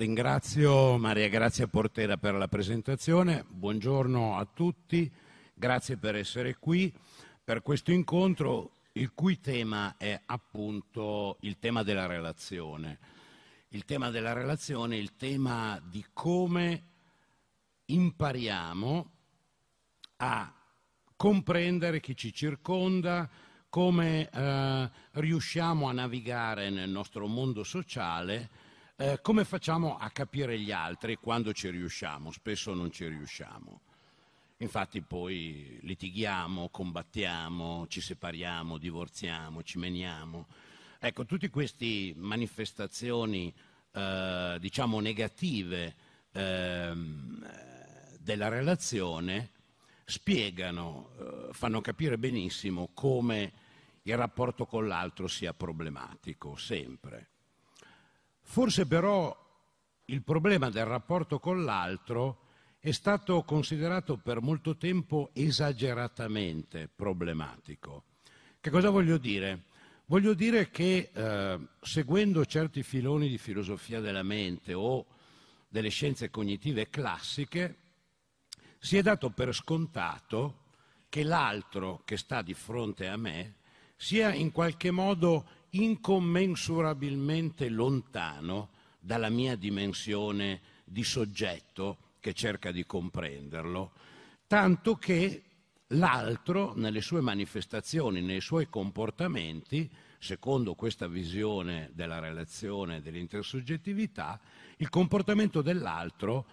Ringrazio Maria Grazia Portera per la presentazione, buongiorno a tutti, grazie per essere qui per questo incontro il cui tema è appunto il tema della relazione. Il tema della relazione, è il tema di come impariamo a comprendere chi ci circonda, come eh, riusciamo a navigare nel nostro mondo sociale eh, come facciamo a capire gli altri quando ci riusciamo? Spesso non ci riusciamo. Infatti poi litighiamo, combattiamo, ci separiamo, divorziamo, ci meniamo. Ecco, tutte queste manifestazioni, eh, diciamo, negative eh, della relazione spiegano, eh, fanno capire benissimo come il rapporto con l'altro sia problematico, sempre. Forse però il problema del rapporto con l'altro è stato considerato per molto tempo esageratamente problematico. Che cosa voglio dire? Voglio dire che eh, seguendo certi filoni di filosofia della mente o delle scienze cognitive classiche, si è dato per scontato che l'altro che sta di fronte a me sia in qualche modo incommensurabilmente lontano dalla mia dimensione di soggetto che cerca di comprenderlo, tanto che l'altro nelle sue manifestazioni, nei suoi comportamenti, secondo questa visione della relazione dell'intersoggettività, il comportamento dell'altro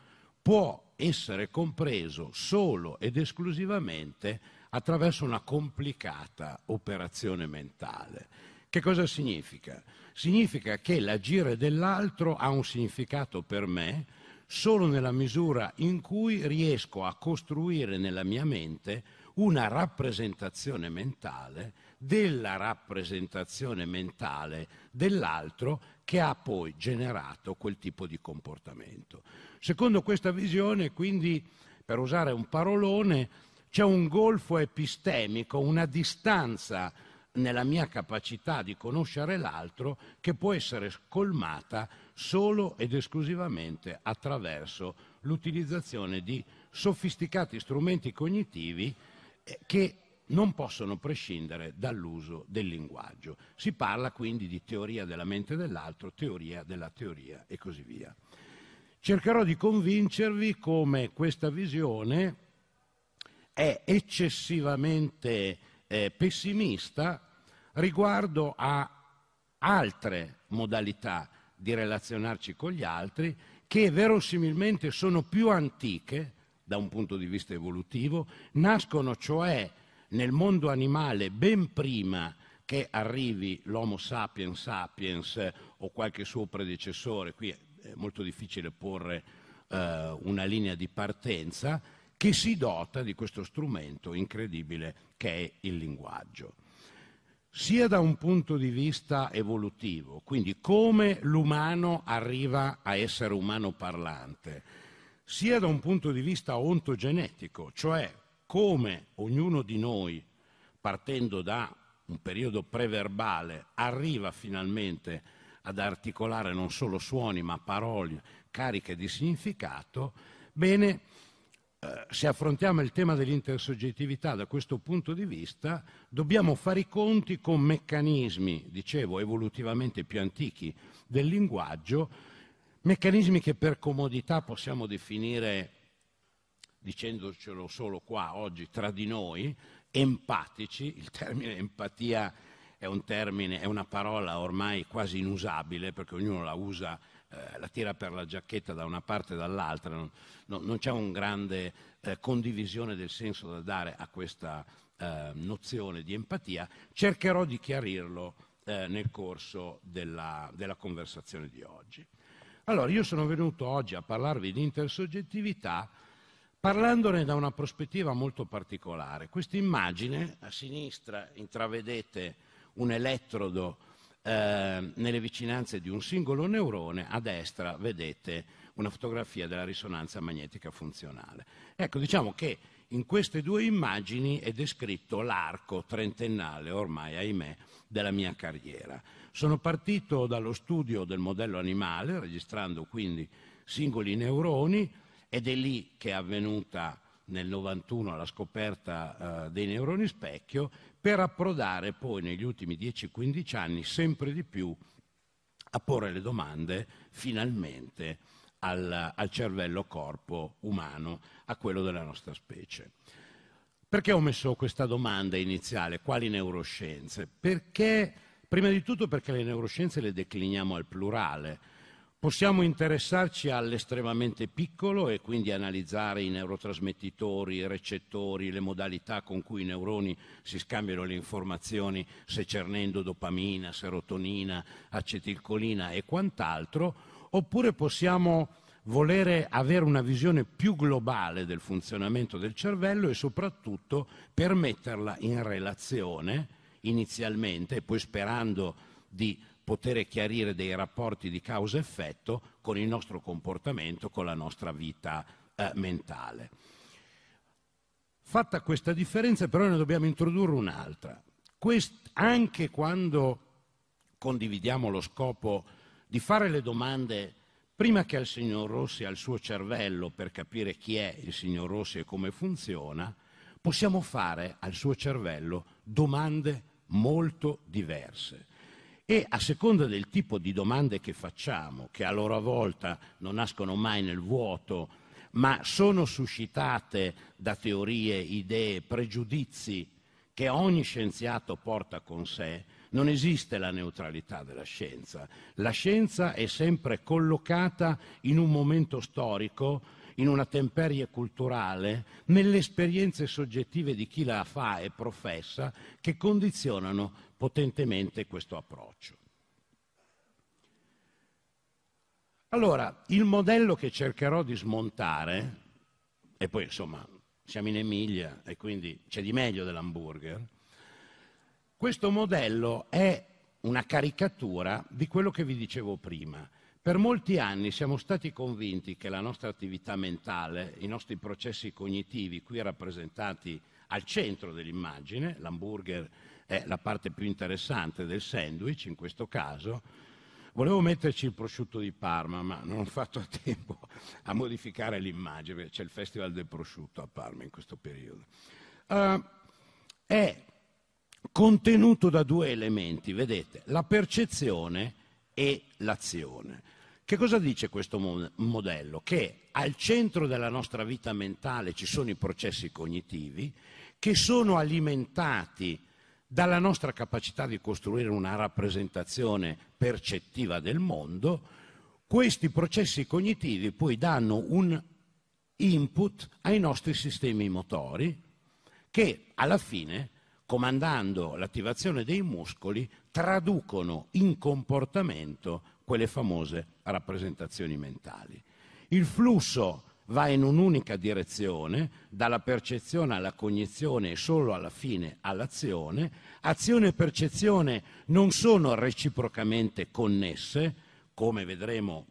può essere compreso solo ed esclusivamente attraverso una complicata operazione mentale. Che cosa significa? Significa che l'agire dell'altro ha un significato per me solo nella misura in cui riesco a costruire nella mia mente una rappresentazione mentale della rappresentazione mentale dell'altro che ha poi generato quel tipo di comportamento. Secondo questa visione, quindi, per usare un parolone, c'è un golfo epistemico, una distanza nella mia capacità di conoscere l'altro che può essere colmata solo ed esclusivamente attraverso l'utilizzazione di sofisticati strumenti cognitivi eh, che non possono prescindere dall'uso del linguaggio. Si parla quindi di teoria della mente dell'altro, teoria della teoria e così via. Cercherò di convincervi come questa visione è eccessivamente eh, pessimista riguardo a altre modalità di relazionarci con gli altri che verosimilmente sono più antiche da un punto di vista evolutivo, nascono cioè nel mondo animale ben prima che arrivi l'Homo sapiens sapiens o qualche suo predecessore, qui è molto difficile porre eh, una linea di partenza, che si dota di questo strumento incredibile che è il linguaggio sia da un punto di vista evolutivo, quindi come l'umano arriva a essere umano parlante, sia da un punto di vista ontogenetico, cioè come ognuno di noi, partendo da un periodo preverbale, arriva finalmente ad articolare non solo suoni ma parole cariche di significato, bene, eh, se affrontiamo il tema dell'intersoggettività da questo punto di vista, dobbiamo fare i conti con meccanismi, dicevo, evolutivamente più antichi del linguaggio, meccanismi che per comodità possiamo definire, dicendocelo solo qua oggi tra di noi, empatici, il termine empatia è un termine, è una parola ormai quasi inusabile perché ognuno la usa eh, la tira per la giacchetta da una parte e dall'altra, non, non, non c'è un grande eh, condivisione del senso da dare a questa eh, nozione di empatia, cercherò di chiarirlo eh, nel corso della, della conversazione di oggi. Allora, io sono venuto oggi a parlarvi di intersoggettività parlandone da una prospettiva molto particolare. Questa immagine, a sinistra intravedete un elettrodo Ehm, nelle vicinanze di un singolo neurone, a destra vedete una fotografia della risonanza magnetica funzionale. Ecco, diciamo che in queste due immagini è descritto l'arco trentennale, ormai ahimè, della mia carriera. Sono partito dallo studio del modello animale, registrando quindi singoli neuroni, ed è lì che è avvenuta nel 91 alla scoperta eh, dei neuroni specchio, per approdare poi negli ultimi 10-15 anni sempre di più a porre le domande finalmente al, al cervello-corpo umano, a quello della nostra specie. Perché ho messo questa domanda iniziale, quali neuroscienze? Perché, prima di tutto perché le neuroscienze le decliniamo al plurale, Possiamo interessarci all'estremamente piccolo e quindi analizzare i neurotrasmettitori, i recettori, le modalità con cui i neuroni si scambiano le informazioni, secernendo dopamina, serotonina, acetilcolina e quant'altro, oppure possiamo volere avere una visione più globale del funzionamento del cervello e soprattutto per metterla in relazione inizialmente e poi sperando di poter chiarire dei rapporti di causa-effetto con il nostro comportamento, con la nostra vita eh, mentale. Fatta questa differenza però ne dobbiamo introdurre un'altra. Quest, anche quando condividiamo lo scopo di fare le domande prima che al signor Rossi al suo cervello per capire chi è il signor Rossi e come funziona, possiamo fare al suo cervello domande molto diverse. E a seconda del tipo di domande che facciamo, che a loro volta non nascono mai nel vuoto, ma sono suscitate da teorie, idee, pregiudizi che ogni scienziato porta con sé, non esiste la neutralità della scienza. La scienza è sempre collocata in un momento storico, in una temperie culturale, nelle esperienze soggettive di chi la fa e professa, che condizionano potentemente questo approccio. Allora, il modello che cercherò di smontare, e poi insomma siamo in Emilia e quindi c'è di meglio dell'hamburger, questo modello è una caricatura di quello che vi dicevo prima. Per molti anni siamo stati convinti che la nostra attività mentale, i nostri processi cognitivi qui rappresentati al centro dell'immagine, l'hamburger è la parte più interessante del sandwich in questo caso. Volevo metterci il prosciutto di Parma, ma non ho fatto a tempo a modificare l'immagine, perché c'è il Festival del prosciutto a Parma in questo periodo. Uh, è contenuto da due elementi, vedete, la percezione e l'azione. Che cosa dice questo modello? Che al centro della nostra vita mentale ci sono i processi cognitivi che sono alimentati dalla nostra capacità di costruire una rappresentazione percettiva del mondo, questi processi cognitivi poi danno un input ai nostri sistemi motori che alla fine, comandando l'attivazione dei muscoli, traducono in comportamento quelle famose rappresentazioni mentali. Il flusso va in un'unica direzione, dalla percezione alla cognizione e solo alla fine all'azione. Azione e percezione non sono reciprocamente connesse, come vedremo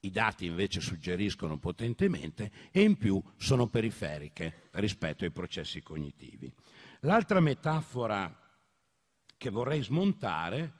i dati invece suggeriscono potentemente, e in più sono periferiche rispetto ai processi cognitivi. L'altra metafora che vorrei smontare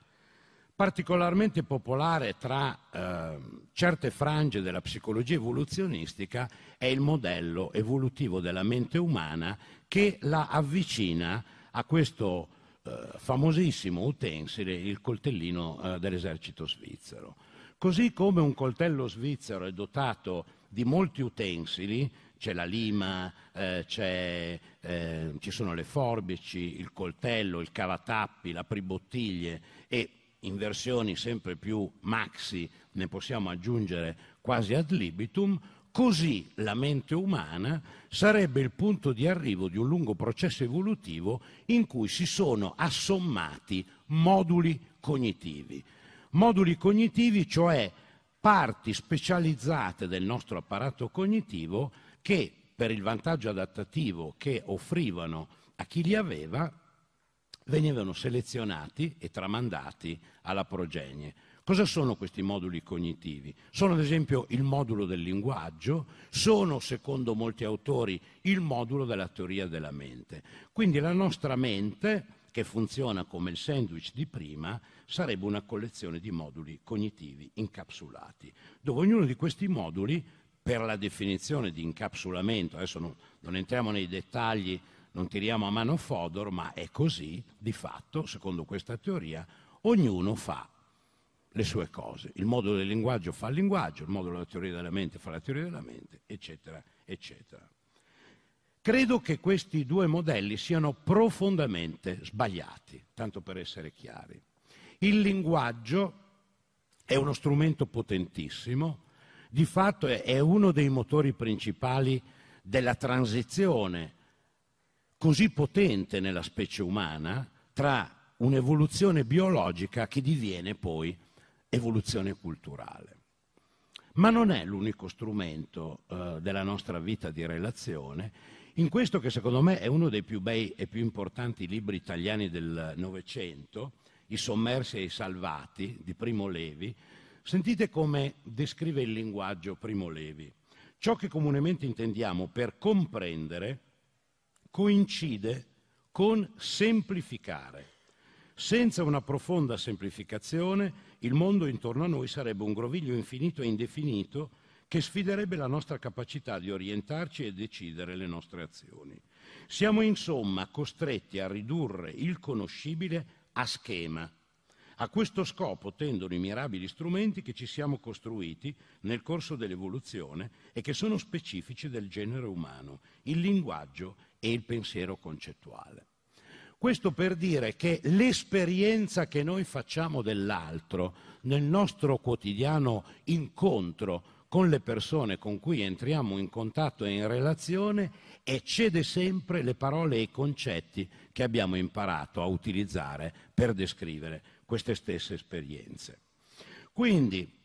particolarmente popolare tra eh, certe frange della psicologia evoluzionistica è il modello evolutivo della mente umana che la avvicina a questo eh, famosissimo utensile, il coltellino eh, dell'esercito svizzero. Così come un coltello svizzero è dotato di molti utensili, c'è la lima, eh, c'è, eh, ci sono le forbici, il coltello, il cavatappi, la pribottiglie e in versioni sempre più maxi, ne possiamo aggiungere quasi ad libitum, così la mente umana sarebbe il punto di arrivo di un lungo processo evolutivo in cui si sono assommati moduli cognitivi. Moduli cognitivi, cioè parti specializzate del nostro apparato cognitivo che, per il vantaggio adattativo che offrivano a chi li aveva, venivano selezionati e tramandati alla progenie. Cosa sono questi moduli cognitivi? Sono ad esempio il modulo del linguaggio, sono secondo molti autori il modulo della teoria della mente. Quindi la nostra mente, che funziona come il sandwich di prima, sarebbe una collezione di moduli cognitivi incapsulati, dove ognuno di questi moduli, per la definizione di incapsulamento, adesso non, non entriamo nei dettagli non tiriamo a mano Fodor, ma è così, di fatto, secondo questa teoria, ognuno fa le sue cose. Il modo del linguaggio fa il linguaggio, il modo della teoria della mente fa la teoria della mente, eccetera, eccetera. Credo che questi due modelli siano profondamente sbagliati, tanto per essere chiari. Il linguaggio è uno strumento potentissimo, di fatto è uno dei motori principali della transizione così potente nella specie umana tra un'evoluzione biologica che diviene poi evoluzione culturale. Ma non è l'unico strumento eh, della nostra vita di relazione. In questo che secondo me è uno dei più bei e più importanti libri italiani del Novecento, I sommersi e i salvati di Primo Levi, sentite come descrive il linguaggio Primo Levi. Ciò che comunemente intendiamo per comprendere coincide con semplificare. Senza una profonda semplificazione il mondo intorno a noi sarebbe un groviglio infinito e indefinito che sfiderebbe la nostra capacità di orientarci e decidere le nostre azioni. Siamo insomma costretti a ridurre il conoscibile a schema. A questo scopo tendono i mirabili strumenti che ci siamo costruiti nel corso dell'evoluzione e che sono specifici del genere umano, il linguaggio e il pensiero concettuale. Questo per dire che l'esperienza che noi facciamo dell'altro nel nostro quotidiano incontro con le persone con cui entriamo in contatto e in relazione eccede sempre le parole e i concetti che abbiamo imparato a utilizzare per descrivere queste stesse esperienze. Quindi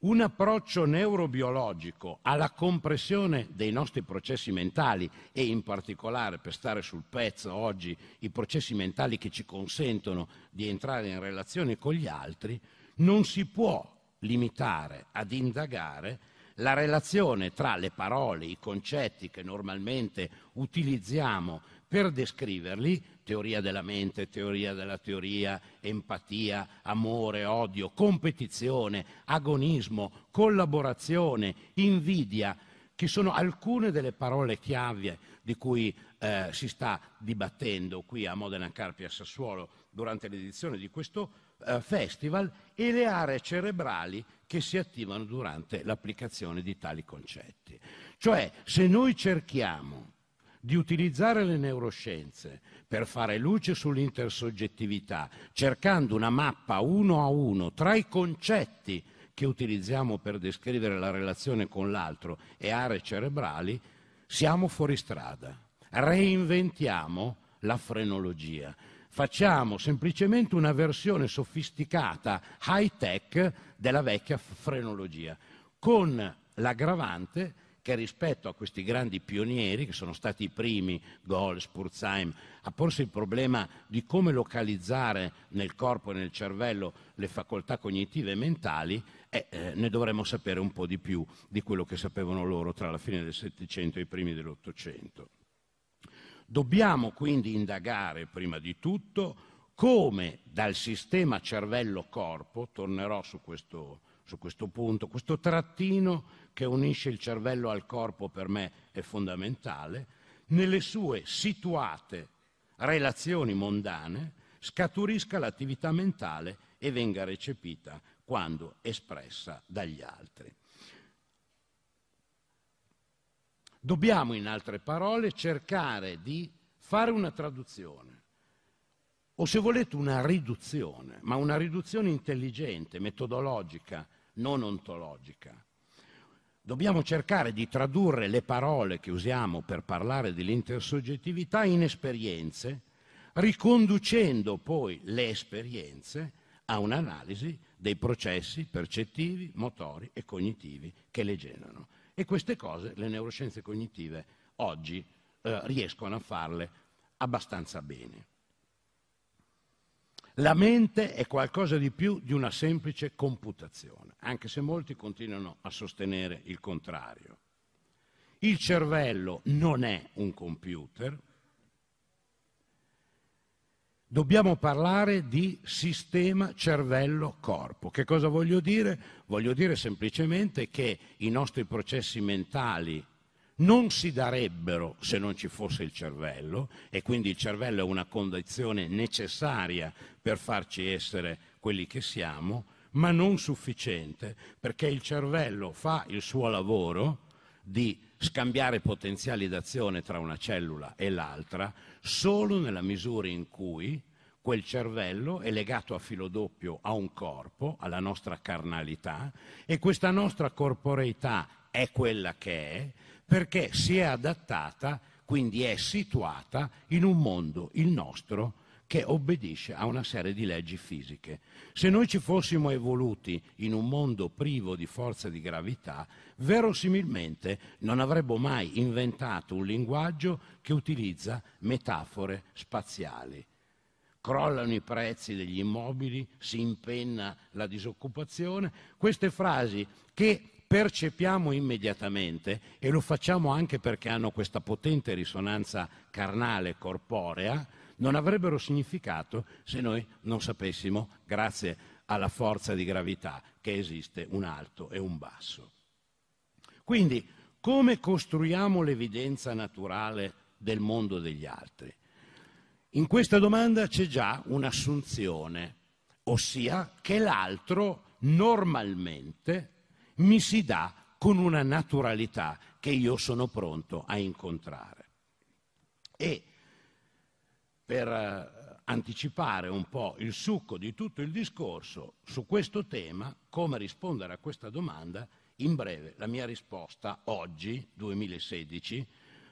un approccio neurobiologico alla compressione dei nostri processi mentali e in particolare per stare sul pezzo oggi i processi mentali che ci consentono di entrare in relazione con gli altri, non si può limitare ad indagare la relazione tra le parole, i concetti che normalmente utilizziamo per descriverli, teoria della mente, teoria della teoria, empatia, amore, odio, competizione, agonismo, collaborazione, invidia, che sono alcune delle parole chiave di cui eh, si sta dibattendo qui a Modena Carpi a Sassuolo durante l'edizione di questo eh, festival e le aree cerebrali che si attivano durante l'applicazione di tali concetti. Cioè, se noi cerchiamo di utilizzare le neuroscienze per fare luce sull'intersoggettività, cercando una mappa uno a uno tra i concetti che utilizziamo per descrivere la relazione con l'altro e aree cerebrali, siamo fuori strada. Reinventiamo la frenologia. Facciamo semplicemente una versione sofisticata, high-tech, della vecchia frenologia, con l'aggravante che rispetto a questi grandi pionieri, che sono stati i primi, Gohl, Spurzheim, a porsi il problema di come localizzare nel corpo e nel cervello le facoltà cognitive e mentali, eh, eh, ne dovremmo sapere un po' di più di quello che sapevano loro tra la fine del Settecento e i primi dell'Ottocento. Dobbiamo quindi indagare prima di tutto come dal sistema cervello-corpo, tornerò su questo, su questo punto, questo trattino che unisce il cervello al corpo per me è fondamentale, nelle sue situate relazioni mondane scaturisca l'attività mentale e venga recepita quando espressa dagli altri. Dobbiamo, in altre parole, cercare di fare una traduzione, o se volete una riduzione, ma una riduzione intelligente, metodologica, non ontologica, dobbiamo cercare di tradurre le parole che usiamo per parlare dell'intersoggettività in esperienze, riconducendo poi le esperienze a un'analisi dei processi percettivi, motori e cognitivi che le generano. E queste cose le neuroscienze cognitive oggi eh, riescono a farle abbastanza bene. La mente è qualcosa di più di una semplice computazione, anche se molti continuano a sostenere il contrario. Il cervello non è un computer. Dobbiamo parlare di sistema cervello-corpo. Che cosa voglio dire? Voglio dire semplicemente che i nostri processi mentali non si darebbero se non ci fosse il cervello e quindi il cervello è una condizione necessaria per farci essere quelli che siamo, ma non sufficiente perché il cervello fa il suo lavoro di scambiare potenziali d'azione tra una cellula e l'altra solo nella misura in cui quel cervello è legato a filo doppio a un corpo, alla nostra carnalità e questa nostra corporeità è quella che è perché si è adattata, quindi è situata in un mondo, il nostro, che obbedisce a una serie di leggi fisiche. Se noi ci fossimo evoluti in un mondo privo di forza di gravità, verosimilmente non avremmo mai inventato un linguaggio che utilizza metafore spaziali. Crollano i prezzi degli immobili, si impenna la disoccupazione, queste frasi che percepiamo immediatamente e lo facciamo anche perché hanno questa potente risonanza carnale, corporea, non avrebbero significato se noi non sapessimo, grazie alla forza di gravità, che esiste un alto e un basso. Quindi, come costruiamo l'evidenza naturale del mondo degli altri? In questa domanda c'è già un'assunzione, ossia che l'altro normalmente mi si dà con una naturalità che io sono pronto a incontrare. E per eh, anticipare un po' il succo di tutto il discorso su questo tema, come rispondere a questa domanda, in breve la mia risposta oggi, 2016,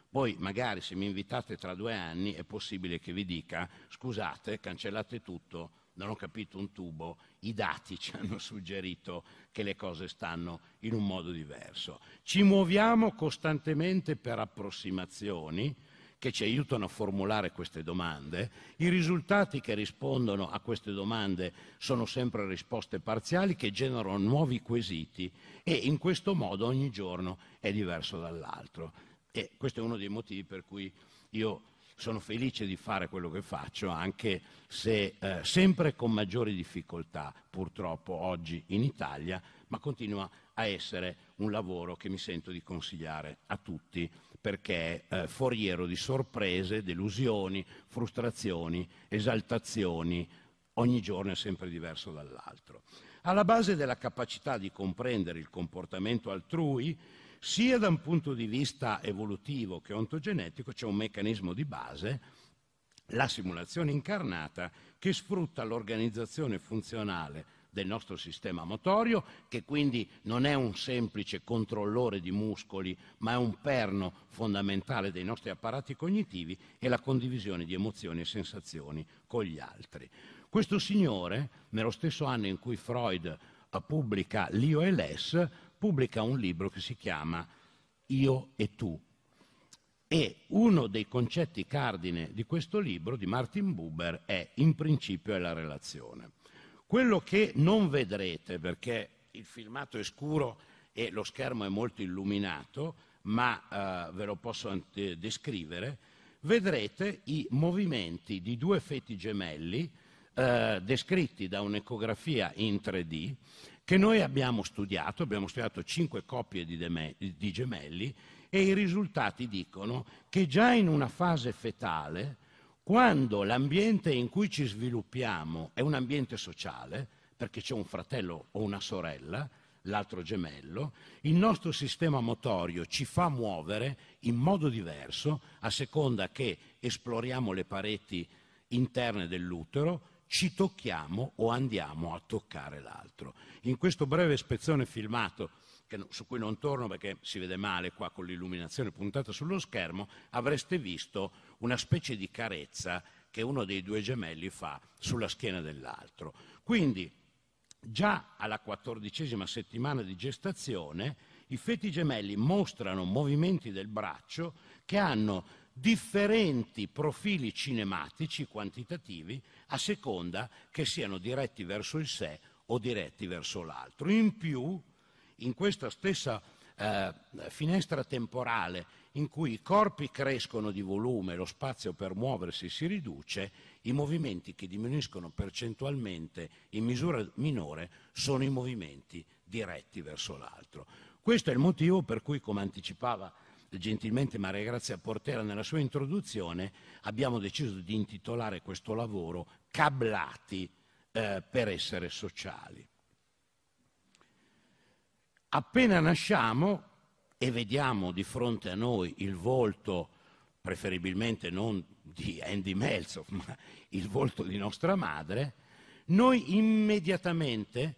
poi magari se mi invitate tra due anni è possibile che vi dica scusate, cancellate tutto, non ho capito un tubo, i dati ci hanno suggerito che le cose stanno in un modo diverso. Ci muoviamo costantemente per approssimazioni che ci aiutano a formulare queste domande, i risultati che rispondono a queste domande sono sempre risposte parziali che generano nuovi quesiti e in questo modo ogni giorno è diverso dall'altro. E questo è uno dei motivi per cui io sono felice di fare quello che faccio, anche se eh, sempre con maggiori difficoltà purtroppo oggi in Italia, ma continua a essere un lavoro che mi sento di consigliare a tutti perché è eh, foriero di sorprese, delusioni, frustrazioni, esaltazioni, ogni giorno è sempre diverso dall'altro. Alla base della capacità di comprendere il comportamento altrui sia da un punto di vista evolutivo che ontogenetico c'è un meccanismo di base, la simulazione incarnata, che sfrutta l'organizzazione funzionale del nostro sistema motorio, che quindi non è un semplice controllore di muscoli, ma è un perno fondamentale dei nostri apparati cognitivi e la condivisione di emozioni e sensazioni con gli altri. Questo signore, nello stesso anno in cui Freud eh, pubblica l'Io e l'Es, pubblica un libro che si chiama Io e tu. E uno dei concetti cardine di questo libro di Martin Buber è in principio è la relazione. Quello che non vedrete perché il filmato è scuro e lo schermo è molto illuminato, ma eh, ve lo posso descrivere, vedrete i movimenti di due feti gemelli eh, descritti da un'ecografia in 3D che noi abbiamo studiato, abbiamo studiato cinque coppie di, deme, di gemelli e i risultati dicono che già in una fase fetale, quando l'ambiente in cui ci sviluppiamo è un ambiente sociale, perché c'è un fratello o una sorella, l'altro gemello, il nostro sistema motorio ci fa muovere in modo diverso a seconda che esploriamo le pareti interne dell'utero, ci tocchiamo o andiamo a toccare l'altro. In questo breve spezzone filmato, che, su cui non torno perché si vede male qua con l'illuminazione puntata sullo schermo, avreste visto una specie di carezza che uno dei due gemelli fa sulla schiena dell'altro. Quindi, già alla quattordicesima settimana di gestazione, i feti gemelli mostrano movimenti del braccio che hanno differenti profili cinematici quantitativi a seconda che siano diretti verso il sé o diretti verso l'altro. In più, in questa stessa eh, finestra temporale in cui i corpi crescono di volume, lo spazio per muoversi si riduce, i movimenti che diminuiscono percentualmente in misura minore sono i movimenti diretti verso l'altro. Questo è il motivo per cui, come anticipava gentilmente Maria Grazia Portera nella sua introduzione, abbiamo deciso di intitolare questo lavoro Cablati eh, per essere sociali. Appena nasciamo e vediamo di fronte a noi il volto, preferibilmente non di Andy Melzoff, ma il volto di nostra madre, noi immediatamente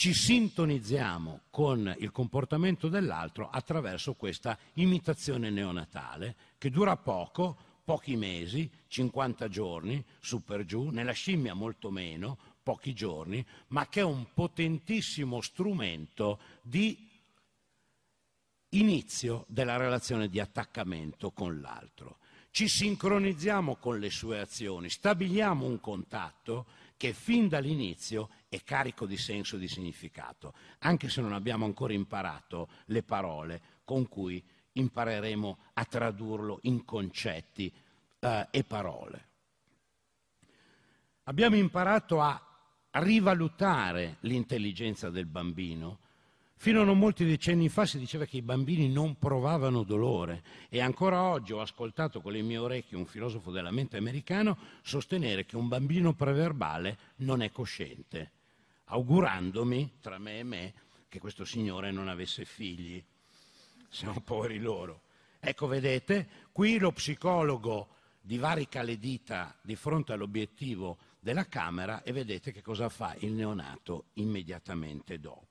ci sintonizziamo con il comportamento dell'altro attraverso questa imitazione neonatale che dura poco, pochi mesi, 50 giorni, su per giù, nella scimmia molto meno, pochi giorni, ma che è un potentissimo strumento di inizio della relazione di attaccamento con l'altro. Ci sincronizziamo con le sue azioni, stabiliamo un contatto che fin dall'inizio è carico di senso e di significato, anche se non abbiamo ancora imparato le parole con cui impareremo a tradurlo in concetti eh, e parole. Abbiamo imparato a rivalutare l'intelligenza del bambino. Fino a non molti decenni fa si diceva che i bambini non provavano dolore e ancora oggi ho ascoltato con le mie orecchie un filosofo della mente americano sostenere che un bambino preverbale non è cosciente augurandomi, tra me e me, che questo signore non avesse figli. Siamo poveri loro. Ecco, vedete, qui lo psicologo divarica le dita di fronte all'obiettivo della Camera e vedete che cosa fa il neonato immediatamente dopo.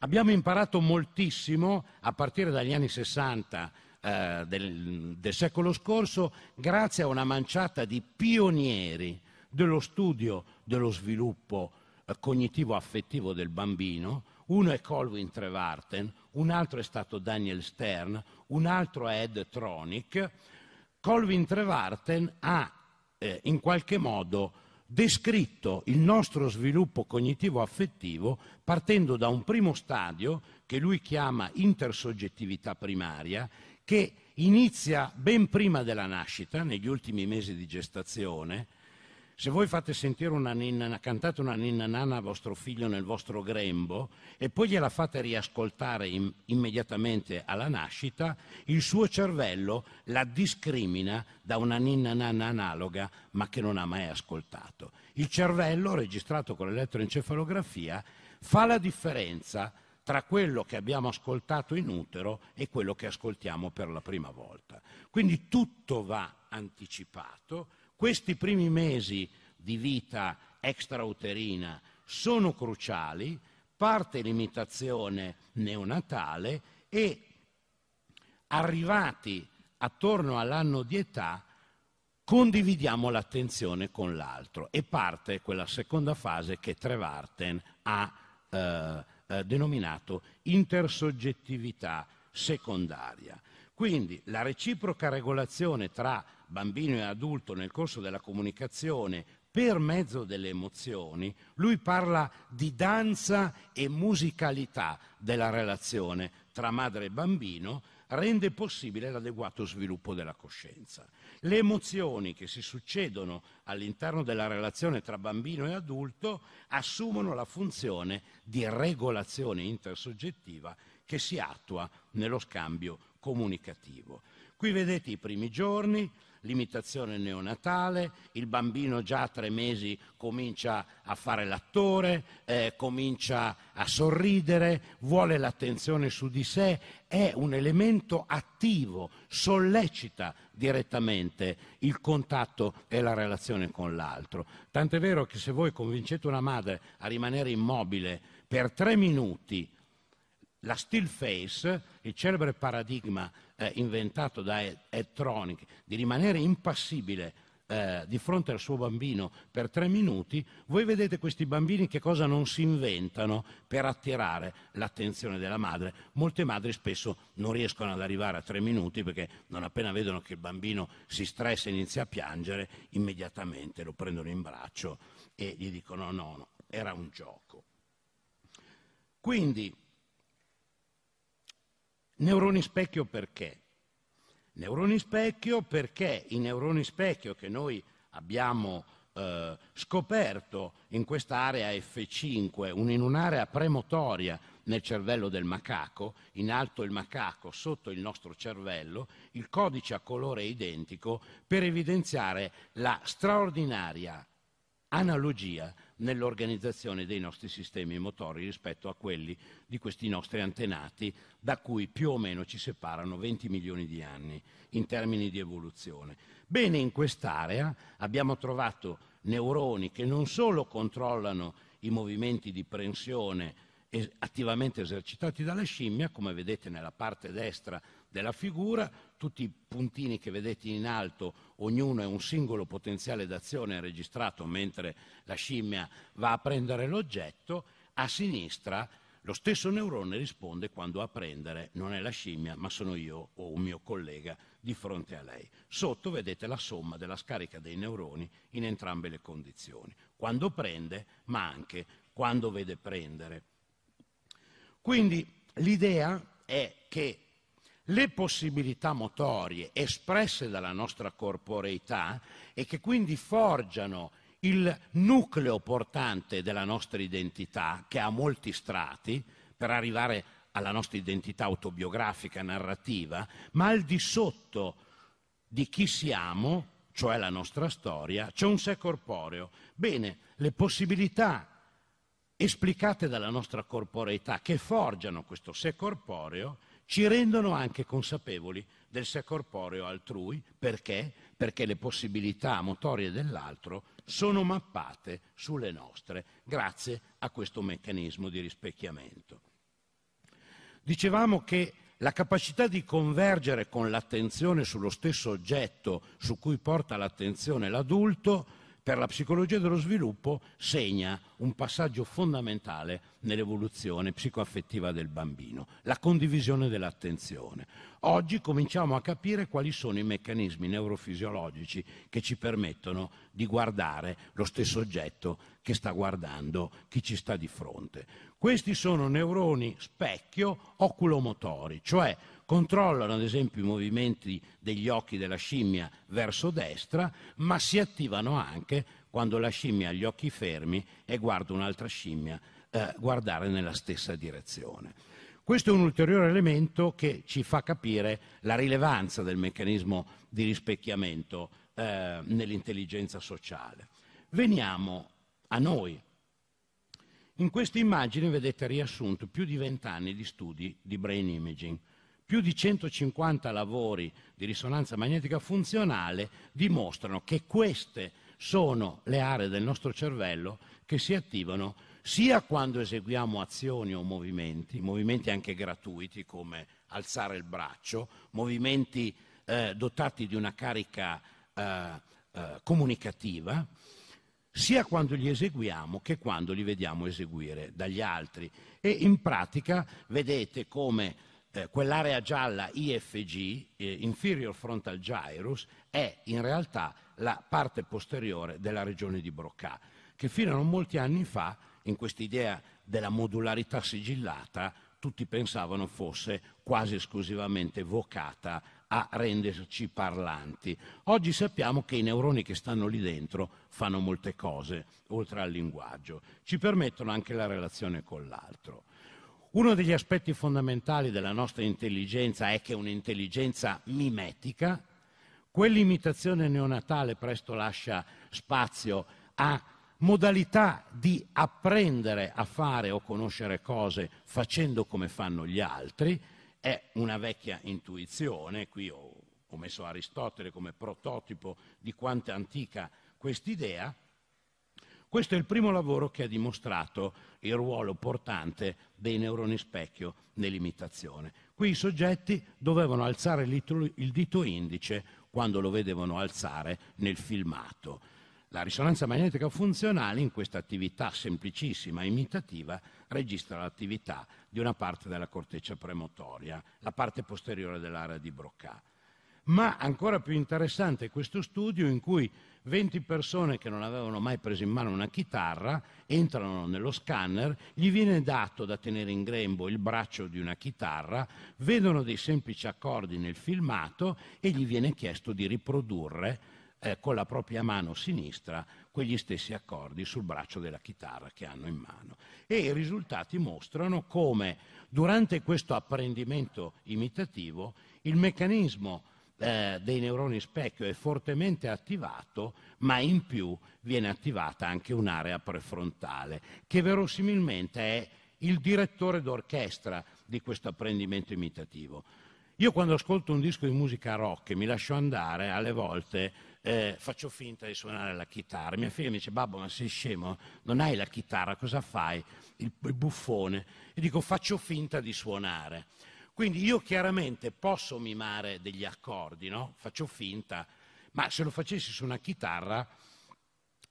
Abbiamo imparato moltissimo a partire dagli anni 60 eh, del, del secolo scorso grazie a una manciata di pionieri dello studio dello sviluppo eh, cognitivo-affettivo del bambino, uno è Colvin Trevarten, un altro è stato Daniel Stern, un altro è Ed Tronic. Colvin Trevarten ha eh, in qualche modo descritto il nostro sviluppo cognitivo-affettivo partendo da un primo stadio che lui chiama intersoggettività primaria, che inizia ben prima della nascita, negli ultimi mesi di gestazione, se voi fate sentire una ninna, cantate una ninna nana a vostro figlio nel vostro grembo e poi gliela fate riascoltare in, immediatamente alla nascita, il suo cervello la discrimina da una ninna nana analoga ma che non ha mai ascoltato. Il cervello, registrato con l'elettroencefalografia, fa la differenza tra quello che abbiamo ascoltato in utero e quello che ascoltiamo per la prima volta. Quindi tutto va anticipato questi primi mesi di vita extrauterina sono cruciali, parte l'imitazione neonatale e arrivati attorno all'anno di età condividiamo l'attenzione con l'altro e parte quella seconda fase che Trevarten ha eh, eh, denominato intersoggettività secondaria. Quindi la reciproca regolazione tra bambino e adulto nel corso della comunicazione per mezzo delle emozioni, lui parla di danza e musicalità della relazione tra madre e bambino, rende possibile l'adeguato sviluppo della coscienza. Le emozioni che si succedono all'interno della relazione tra bambino e adulto assumono la funzione di regolazione intersoggettiva che si attua nello scambio comunicativo. Qui vedete i primi giorni, l'imitazione neonatale, il bambino già a tre mesi comincia a fare l'attore, eh, comincia a sorridere, vuole l'attenzione su di sé, è un elemento attivo, sollecita direttamente il contatto e la relazione con l'altro. Tant'è vero che se voi convincete una madre a rimanere immobile per tre minuti la still face, il celebre paradigma eh, inventato da Ed Tronic di rimanere impassibile eh, di fronte al suo bambino per tre minuti, voi vedete questi bambini che cosa non si inventano per attirare l'attenzione della madre. Molte madri spesso non riescono ad arrivare a tre minuti perché non appena vedono che il bambino si stressa e inizia a piangere, immediatamente lo prendono in braccio e gli dicono no, no, era un gioco. Quindi Neuroni specchio perché? Neuroni specchio perché i neuroni specchio che noi abbiamo eh, scoperto in quest'area F5, un, in un'area premotoria nel cervello del macaco, in alto il macaco, sotto il nostro cervello, il codice a colore identico per evidenziare la straordinaria analogia nell'organizzazione dei nostri sistemi motori rispetto a quelli di questi nostri antenati da cui più o meno ci separano 20 milioni di anni in termini di evoluzione. Bene, in quest'area abbiamo trovato neuroni che non solo controllano i movimenti di prensione attivamente esercitati dalla scimmia, come vedete nella parte destra della figura, tutti i puntini che vedete in alto ognuno è un singolo potenziale d'azione registrato mentre la scimmia va a prendere l'oggetto, a sinistra lo stesso neurone risponde quando a prendere non è la scimmia, ma sono io o un mio collega di fronte a lei. Sotto vedete la somma della scarica dei neuroni in entrambe le condizioni, quando prende, ma anche quando vede prendere. Quindi l'idea è che le possibilità motorie espresse dalla nostra corporeità e che quindi forgiano il nucleo portante della nostra identità, che ha molti strati, per arrivare alla nostra identità autobiografica, narrativa, ma al di sotto di chi siamo, cioè la nostra storia, c'è un sé corporeo. Bene, le possibilità esplicate dalla nostra corporeità che forgiano questo sé corporeo ci rendono anche consapevoli del sé corporeo altrui. Perché? Perché le possibilità motorie dell'altro sono mappate sulle nostre grazie a questo meccanismo di rispecchiamento. Dicevamo che la capacità di convergere con l'attenzione sullo stesso oggetto su cui porta l'attenzione l'adulto per la psicologia dello sviluppo segna un passaggio fondamentale nell'evoluzione psicoaffettiva del bambino, la condivisione dell'attenzione. Oggi cominciamo a capire quali sono i meccanismi neurofisiologici che ci permettono di guardare lo stesso oggetto che sta guardando chi ci sta di fronte. Questi sono neuroni specchio oculomotori, cioè controllano ad esempio i movimenti degli occhi della scimmia verso destra, ma si attivano anche quando la scimmia ha gli occhi fermi e guarda un'altra scimmia eh, guardare nella stessa direzione. Questo è un ulteriore elemento che ci fa capire la rilevanza del meccanismo di rispecchiamento eh, nell'intelligenza sociale. Veniamo a noi, in questa immagine vedete riassunto più di vent'anni di studi di brain imaging più di 150 lavori di risonanza magnetica funzionale dimostrano che queste sono le aree del nostro cervello che si attivano sia quando eseguiamo azioni o movimenti, movimenti anche gratuiti come alzare il braccio, movimenti eh, dotati di una carica eh, eh, comunicativa, sia quando li eseguiamo che quando li vediamo eseguire dagli altri. E in pratica vedete come eh, quell'area gialla IFG, eh, inferior frontal gyrus, è in realtà la parte posteriore della regione di Broca, che fino a non molti anni fa, in quest'idea della modularità sigillata, tutti pensavano fosse quasi esclusivamente vocata a renderci parlanti. Oggi sappiamo che i neuroni che stanno lì dentro fanno molte cose, oltre al linguaggio, ci permettono anche la relazione con l'altro. Uno degli aspetti fondamentali della nostra intelligenza è che è un'intelligenza mimetica, quell'imitazione neonatale presto lascia spazio a modalità di apprendere a fare o conoscere cose facendo come fanno gli altri, è una vecchia intuizione, qui ho, messo Aristotele come prototipo di quanto è antica quest'idea, questo è il primo lavoro che ha dimostrato il ruolo portante dei neuroni specchio nell'imitazione. Qui i soggetti dovevano alzare il dito indice quando lo vedevano alzare nel filmato. La risonanza magnetica funzionale in questa attività semplicissima, imitativa, registra l'attività di una parte della corteccia premotoria, la parte posteriore dell'area di Broca. Ma ancora più interessante è questo studio in cui 20 persone che non avevano mai preso in mano una chitarra entrano nello scanner, gli viene dato da tenere in grembo il braccio di una chitarra, vedono dei semplici accordi nel filmato e gli viene chiesto di riprodurre eh, con la propria mano sinistra quegli stessi accordi sul braccio della chitarra che hanno in mano. E i risultati mostrano come durante questo apprendimento imitativo il meccanismo eh, dei neuroni specchio è fortemente attivato, ma in più viene attivata anche un'area prefrontale, che verosimilmente è il direttore d'orchestra di questo apprendimento imitativo. Io quando ascolto un disco di musica rock e mi lascio andare, alle volte eh, faccio finta di suonare la chitarra. Mia figlia mi dice, babbo, ma sei scemo? Non hai la chitarra, cosa fai? Il, il buffone. E dico, faccio finta di suonare. Quindi io chiaramente posso mimare degli accordi, no? Faccio finta, ma se lo facessi su una chitarra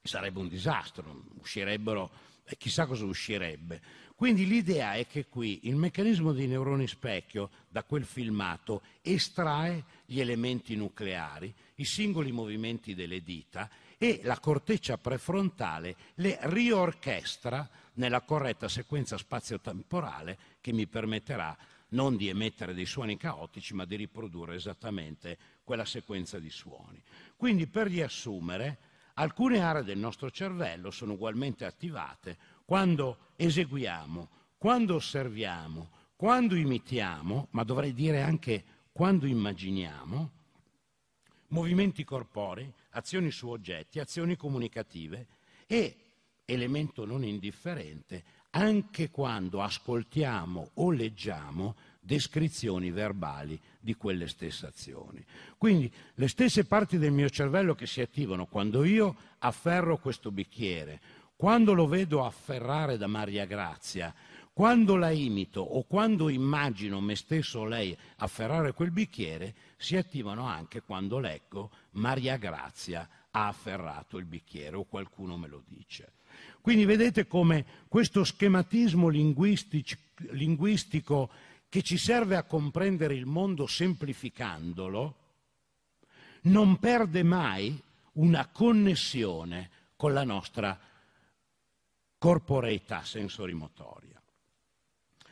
sarebbe un disastro, uscirebbero, eh, chissà cosa uscirebbe. Quindi l'idea è che qui il meccanismo dei neuroni specchio, da quel filmato, estrae gli elementi nucleari, i singoli movimenti delle dita e la corteccia prefrontale le riorchestra nella corretta sequenza spazio-temporale che mi permetterà non di emettere dei suoni caotici, ma di riprodurre esattamente quella sequenza di suoni. Quindi, per riassumere, alcune aree del nostro cervello sono ugualmente attivate quando eseguiamo, quando osserviamo, quando imitiamo, ma dovrei dire anche quando immaginiamo, movimenti corporei, azioni su oggetti, azioni comunicative e, elemento non indifferente, anche quando ascoltiamo o leggiamo descrizioni verbali di quelle stesse azioni. Quindi le stesse parti del mio cervello che si attivano quando io afferro questo bicchiere, quando lo vedo afferrare da Maria Grazia, quando la imito o quando immagino me stesso o lei afferrare quel bicchiere, si attivano anche quando leggo Maria Grazia ha afferrato il bicchiere o qualcuno me lo dice. Quindi vedete come questo schematismo linguistico che ci serve a comprendere il mondo semplificandolo non perde mai una connessione con la nostra corporeità sensorimotoria.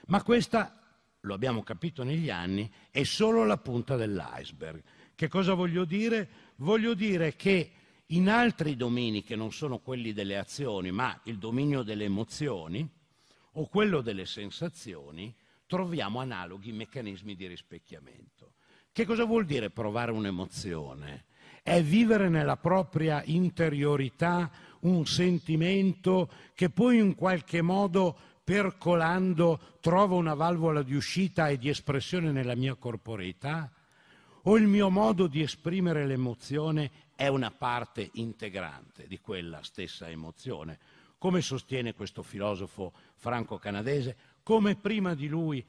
Ma questa, lo abbiamo capito negli anni, è solo la punta dell'iceberg. Che cosa voglio dire? Voglio dire che in altri domini che non sono quelli delle azioni, ma il dominio delle emozioni o quello delle sensazioni, troviamo analoghi meccanismi di rispecchiamento. Che cosa vuol dire provare un'emozione? È vivere nella propria interiorità un sentimento che poi in qualche modo percolando trova una valvola di uscita e di espressione nella mia corporeità? O il mio modo di esprimere l'emozione è una parte integrante di quella stessa emozione. Come sostiene questo filosofo franco-canadese, come prima di lui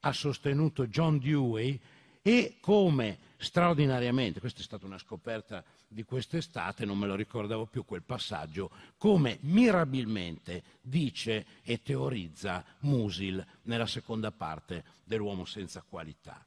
ha sostenuto John Dewey e come straordinariamente, questa è stata una scoperta di quest'estate, non me lo ricordavo più quel passaggio, come mirabilmente dice e teorizza Musil nella seconda parte dell'uomo senza qualità.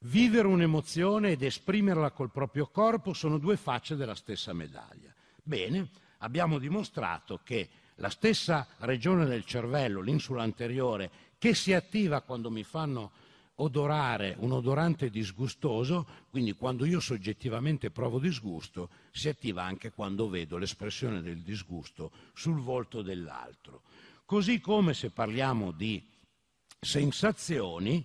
Vivere un'emozione ed esprimerla col proprio corpo sono due facce della stessa medaglia. Bene, abbiamo dimostrato che la stessa regione del cervello, l'insula anteriore, che si attiva quando mi fanno odorare un odorante disgustoso, quindi quando io soggettivamente provo disgusto, si attiva anche quando vedo l'espressione del disgusto sul volto dell'altro. Così come se parliamo di sensazioni,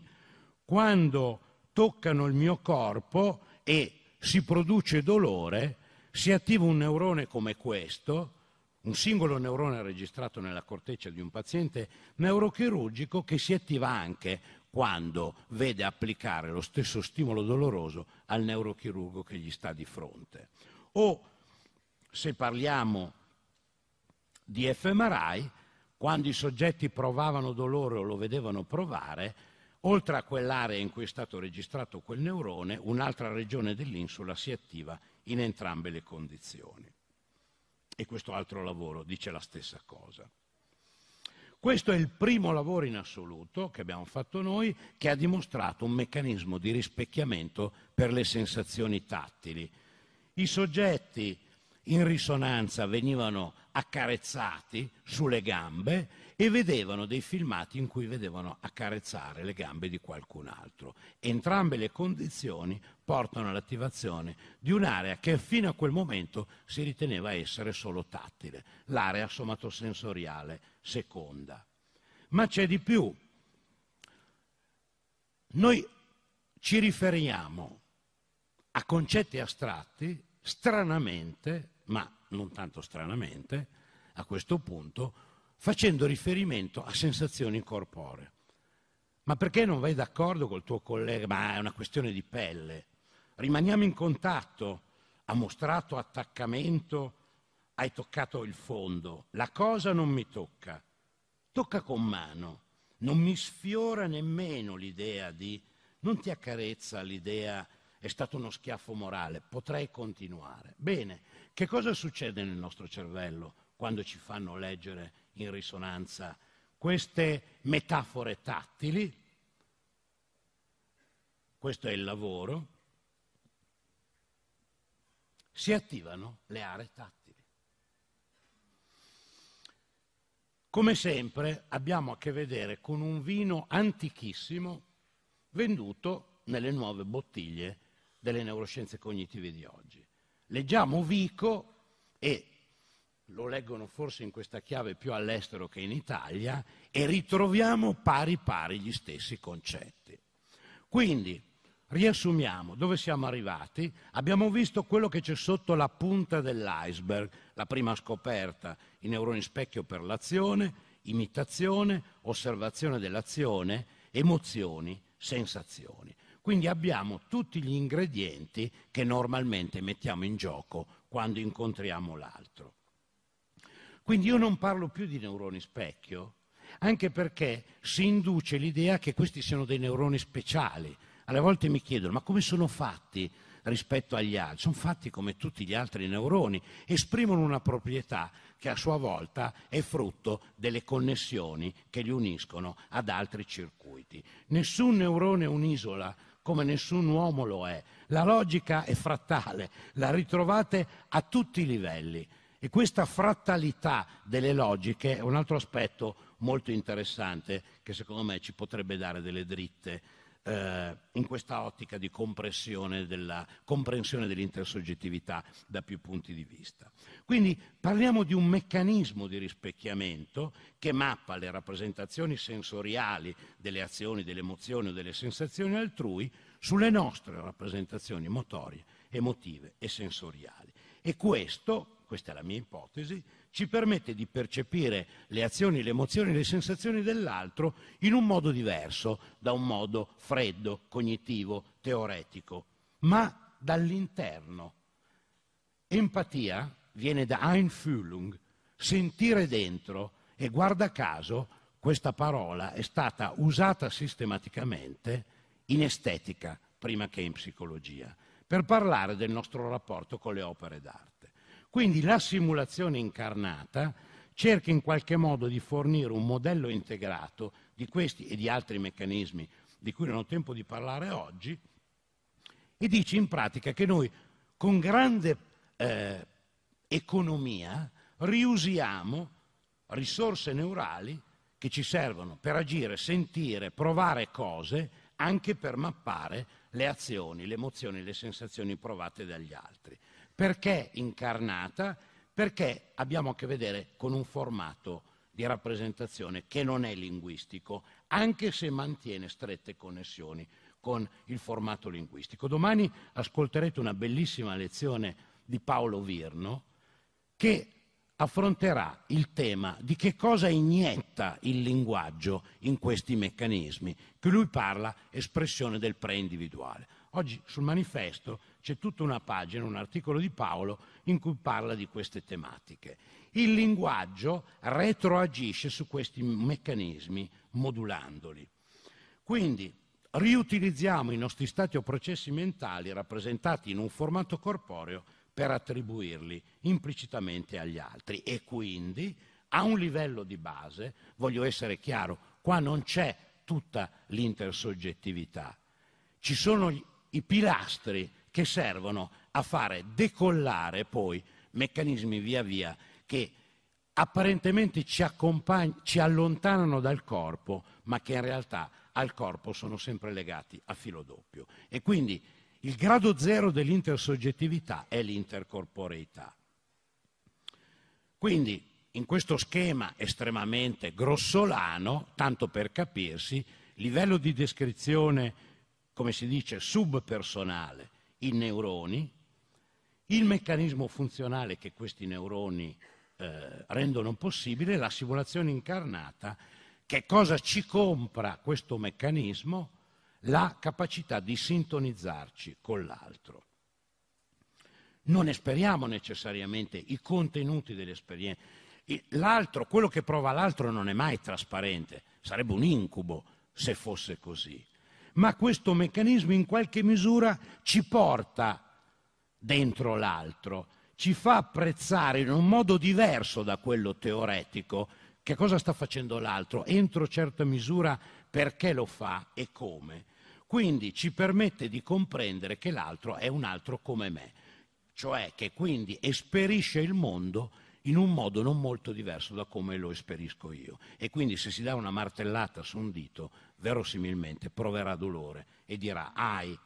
quando toccano il mio corpo e si produce dolore, si attiva un neurone come questo, un singolo neurone registrato nella corteccia di un paziente neurochirurgico che si attiva anche quando vede applicare lo stesso stimolo doloroso al neurochirurgo che gli sta di fronte. O se parliamo di fMRI, quando i soggetti provavano dolore o lo vedevano provare, Oltre a quell'area in cui è stato registrato quel neurone, un'altra regione dell'insula si attiva in entrambe le condizioni. E questo altro lavoro dice la stessa cosa. Questo è il primo lavoro in assoluto che abbiamo fatto noi che ha dimostrato un meccanismo di rispecchiamento per le sensazioni tattili. I soggetti in risonanza venivano accarezzati sulle gambe e vedevano dei filmati in cui vedevano accarezzare le gambe di qualcun altro. Entrambe le condizioni portano all'attivazione di un'area che fino a quel momento si riteneva essere solo tattile, l'area somatosensoriale seconda. Ma c'è di più. Noi ci riferiamo a concetti astratti, stranamente, ma non tanto stranamente, a questo punto, facendo riferimento a sensazioni corporee. Ma perché non vai d'accordo col tuo collega? Ma è una questione di pelle. Rimaniamo in contatto. Ha mostrato attaccamento, hai toccato il fondo. La cosa non mi tocca. Tocca con mano. Non mi sfiora nemmeno l'idea di... Non ti accarezza l'idea è stato uno schiaffo morale. Potrei continuare. Bene, che cosa succede nel nostro cervello quando ci fanno leggere in risonanza queste metafore tattili? Questo è il lavoro. Si attivano le aree tattili. Come sempre abbiamo a che vedere con un vino antichissimo venduto nelle nuove bottiglie delle neuroscienze cognitive di oggi. Leggiamo Vico e lo leggono forse in questa chiave più all'estero che in Italia e ritroviamo pari pari gli stessi concetti. Quindi, riassumiamo dove siamo arrivati. Abbiamo visto quello che c'è sotto la punta dell'iceberg, la prima scoperta, i neuroni specchio per l'azione, imitazione, osservazione dell'azione, emozioni, sensazioni. Quindi abbiamo tutti gli ingredienti che normalmente mettiamo in gioco quando incontriamo l'altro. Quindi io non parlo più di neuroni specchio, anche perché si induce l'idea che questi siano dei neuroni speciali. Alle volte mi chiedono, ma come sono fatti rispetto agli altri? Sono fatti come tutti gli altri neuroni, esprimono una proprietà che a sua volta è frutto delle connessioni che li uniscono ad altri circuiti. Nessun neurone è un'isola come nessun uomo lo è. La logica è frattale, la ritrovate a tutti i livelli. E questa frattalità delle logiche è un altro aspetto molto interessante che secondo me ci potrebbe dare delle dritte eh, in questa ottica di comprensione, della, comprensione dell'intersoggettività da più punti di vista. Quindi parliamo di un meccanismo di rispecchiamento che mappa le rappresentazioni sensoriali delle azioni, delle emozioni o delle sensazioni altrui sulle nostre rappresentazioni motorie, emotive e sensoriali. E questo, questa è la mia ipotesi, ci permette di percepire le azioni, le emozioni, le sensazioni dell'altro in un modo diverso, da un modo freddo, cognitivo, teoretico, ma dall'interno. Empatia viene da Einfühlung, sentire dentro, e guarda caso questa parola è stata usata sistematicamente in estetica prima che in psicologia, per parlare del nostro rapporto con le opere d'arte. Quindi la simulazione incarnata cerca in qualche modo di fornire un modello integrato di questi e di altri meccanismi di cui non ho tempo di parlare oggi e dice in pratica che noi con grande eh, economia riusiamo risorse neurali che ci servono per agire, sentire, provare cose, anche per mappare le azioni, le emozioni, le sensazioni provate dagli altri. Perché incarnata? Perché abbiamo a che vedere con un formato di rappresentazione che non è linguistico, anche se mantiene strette connessioni con il formato linguistico. Domani ascolterete una bellissima lezione di Paolo Virno che affronterà il tema di che cosa inietta il linguaggio in questi meccanismi, che lui parla espressione del preindividuale. Oggi sul manifesto c'è tutta una pagina, un articolo di Paolo in cui parla di queste tematiche. Il linguaggio retroagisce su questi meccanismi modulandoli. Quindi riutilizziamo i nostri stati o processi mentali rappresentati in un formato corporeo per attribuirli implicitamente agli altri e quindi a un livello di base, voglio essere chiaro, qua non c'è tutta l'intersoggettività, ci sono i pilastri che servono a fare decollare poi meccanismi via via che apparentemente ci, ci allontanano dal corpo, ma che in realtà al corpo sono sempre legati a filo doppio. E quindi il grado zero dell'intersoggettività è l'intercorporeità. Quindi in questo schema estremamente grossolano, tanto per capirsi, livello di descrizione, come si dice, subpersonale, i neuroni, il meccanismo funzionale che questi neuroni eh, rendono possibile, la simulazione incarnata, che cosa ci compra questo meccanismo? La capacità di sintonizzarci con l'altro. Non esperiamo necessariamente i contenuti dell'esperienza. L'altro, quello che prova l'altro non è mai trasparente, sarebbe un incubo se fosse così ma questo meccanismo in qualche misura ci porta dentro l'altro, ci fa apprezzare in un modo diverso da quello teoretico che cosa sta facendo l'altro, entro certa misura perché lo fa e come. Quindi ci permette di comprendere che l'altro è un altro come me, cioè che quindi esperisce il mondo in un modo non molto diverso da come lo esperisco io. E quindi se si dà una martellata su un dito, verosimilmente proverà dolore e dirà ai.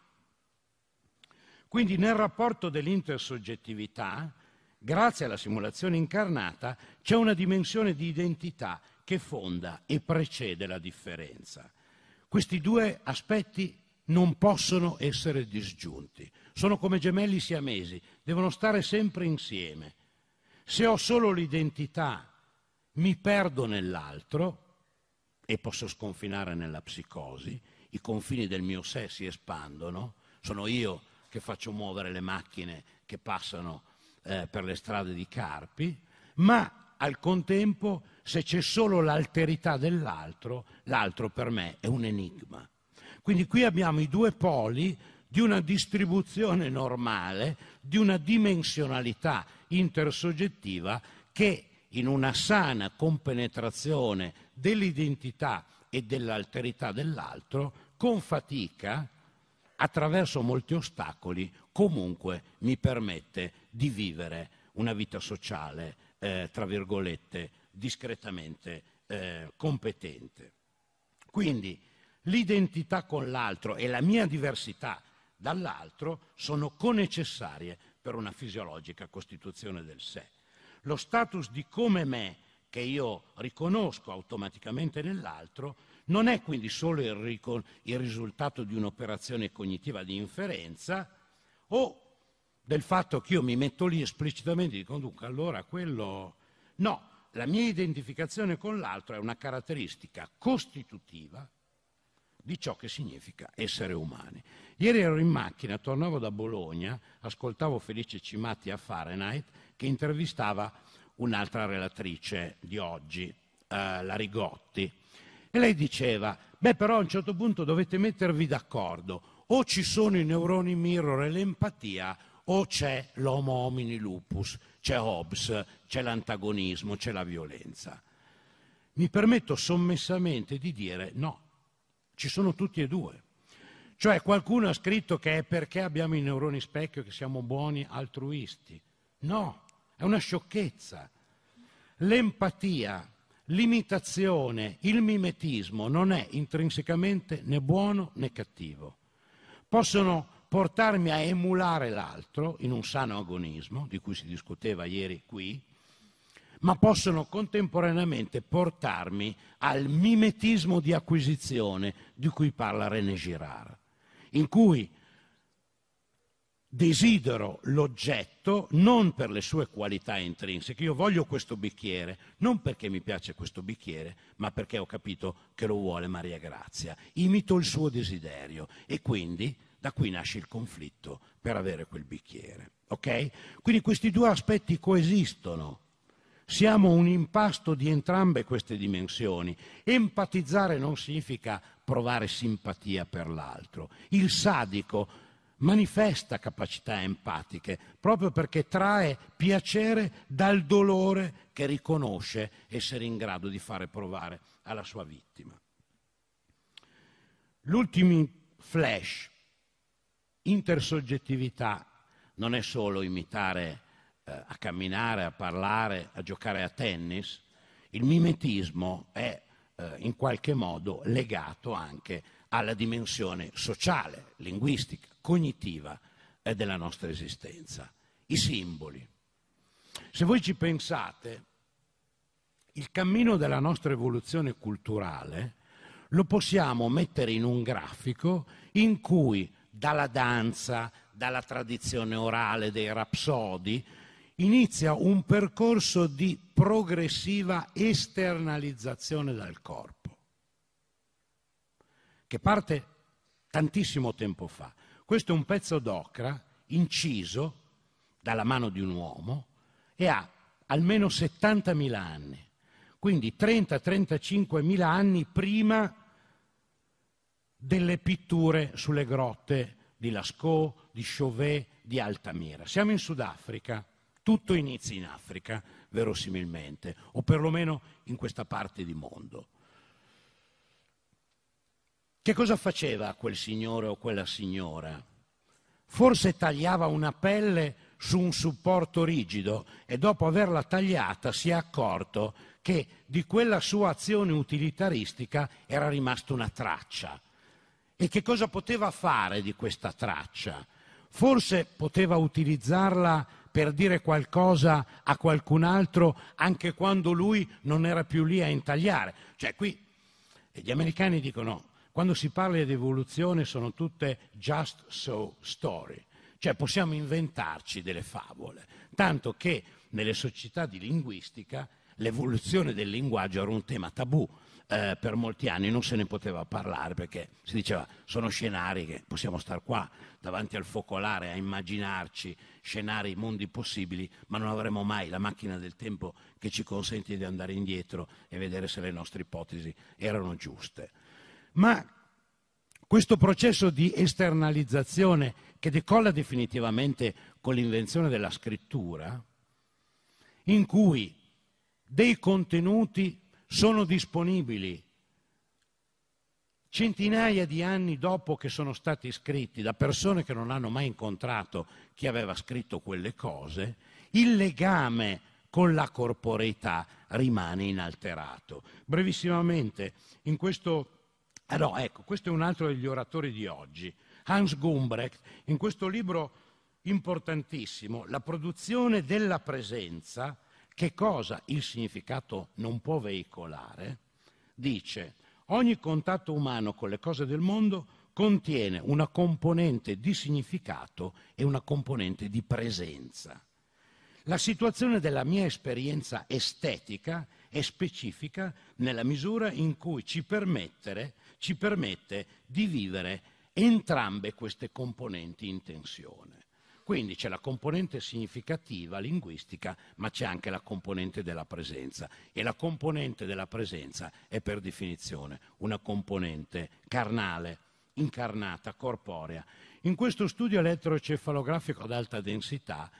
Quindi nel rapporto dell'intersoggettività, grazie alla simulazione incarnata, c'è una dimensione di identità che fonda e precede la differenza. Questi due aspetti non possono essere disgiunti, sono come gemelli siamesi, devono stare sempre insieme se ho solo l'identità, mi perdo nell'altro e posso sconfinare nella psicosi, i confini del mio sé si espandono, sono io che faccio muovere le macchine che passano eh, per le strade di Carpi, ma al contempo se c'è solo l'alterità dell'altro, l'altro per me è un enigma. Quindi qui abbiamo i due poli di una distribuzione normale, di una dimensionalità intersoggettiva che in una sana compenetrazione dell'identità e dell'alterità dell'altro, con fatica, attraverso molti ostacoli, comunque mi permette di vivere una vita sociale, eh, tra virgolette, discretamente eh, competente. Quindi l'identità con l'altro e la mia diversità, dall'altro sono conecessarie per una fisiologica costituzione del sé. Lo status di come me, che io riconosco automaticamente nell'altro, non è quindi solo il, ricon- il risultato di un'operazione cognitiva di inferenza o del fatto che io mi metto lì esplicitamente e dico dunque allora quello... No, la mia identificazione con l'altro è una caratteristica costitutiva di ciò che significa essere umani. Ieri ero in macchina, tornavo da Bologna, ascoltavo Felice Cimatti a Fahrenheit che intervistava un'altra relatrice di oggi, eh, la Rigotti, e lei diceva, beh però a un certo punto dovete mettervi d'accordo, o ci sono i neuroni mirror e l'empatia, o c'è l'homo homini lupus, c'è Hobbes, c'è l'antagonismo, c'è la violenza. Mi permetto sommessamente di dire no, ci sono tutti e due. Cioè qualcuno ha scritto che è perché abbiamo i neuroni specchio che siamo buoni altruisti. No, è una sciocchezza. L'empatia, l'imitazione, il mimetismo non è intrinsecamente né buono né cattivo. Possono portarmi a emulare l'altro in un sano agonismo, di cui si discuteva ieri qui, ma possono contemporaneamente portarmi al mimetismo di acquisizione di cui parla René Girard, in cui desidero l'oggetto non per le sue qualità intrinseche, io voglio questo bicchiere, non perché mi piace questo bicchiere, ma perché ho capito che lo vuole Maria Grazia, imito il suo desiderio e quindi da qui nasce il conflitto per avere quel bicchiere. Okay? Quindi questi due aspetti coesistono siamo un impasto di entrambe queste dimensioni. Empatizzare non significa provare simpatia per l'altro. Il sadico manifesta capacità empatiche proprio perché trae piacere dal dolore che riconosce essere in grado di fare provare alla sua vittima. L'ultimo flash, intersoggettività, non è solo imitare eh, a camminare, a parlare, a giocare a tennis, il mimetismo è eh, in qualche modo legato anche alla dimensione sociale, linguistica, cognitiva eh, della nostra esistenza. I simboli. Se voi ci pensate, il cammino della nostra evoluzione culturale lo possiamo mettere in un grafico in cui dalla danza, dalla tradizione orale dei rapsodi, inizia un percorso di progressiva esternalizzazione dal corpo, che parte tantissimo tempo fa. Questo è un pezzo d'ocra inciso dalla mano di un uomo e ha almeno 70.000 anni, quindi 30-35.000 anni prima delle pitture sulle grotte di Lascaux, di Chauvet, di Altamira. Siamo in Sudafrica tutto inizia in Africa, verosimilmente, o perlomeno in questa parte di mondo. Che cosa faceva quel signore o quella signora? Forse tagliava una pelle su un supporto rigido e dopo averla tagliata si è accorto che di quella sua azione utilitaristica era rimasta una traccia. E che cosa poteva fare di questa traccia? Forse poteva utilizzarla per dire qualcosa a qualcun altro anche quando lui non era più lì a intagliare. Cioè qui eh, gli americani dicono, quando si parla di evoluzione sono tutte just so story, cioè possiamo inventarci delle favole, tanto che nelle società di linguistica l'evoluzione del linguaggio era un tema tabù, eh, per molti anni non se ne poteva parlare perché si diceva sono scenari che possiamo stare qua davanti al focolare a immaginarci scenari, mondi possibili, ma non avremo mai la macchina del tempo che ci consente di andare indietro e vedere se le nostre ipotesi erano giuste. Ma questo processo di esternalizzazione che decolla definitivamente con l'invenzione della scrittura, in cui dei contenuti sono disponibili centinaia di anni dopo che sono stati scritti da persone che non hanno mai incontrato chi aveva scritto quelle cose, il legame con la corporeità rimane inalterato. Brevissimamente, in questo... Ah no, ecco, questo è un altro degli oratori di oggi, Hans Gumbrecht, in questo libro importantissimo, La produzione della presenza, che cosa il significato non può veicolare, dice ogni contatto umano con le cose del mondo contiene una componente di significato e una componente di presenza. La situazione della mia esperienza estetica è specifica nella misura in cui ci, ci permette di vivere entrambe queste componenti in tensione. Quindi c'è la componente significativa linguistica, ma c'è anche la componente della presenza. E la componente della presenza è per definizione una componente carnale, incarnata, corporea. In questo studio elettrocefalografico ad alta densità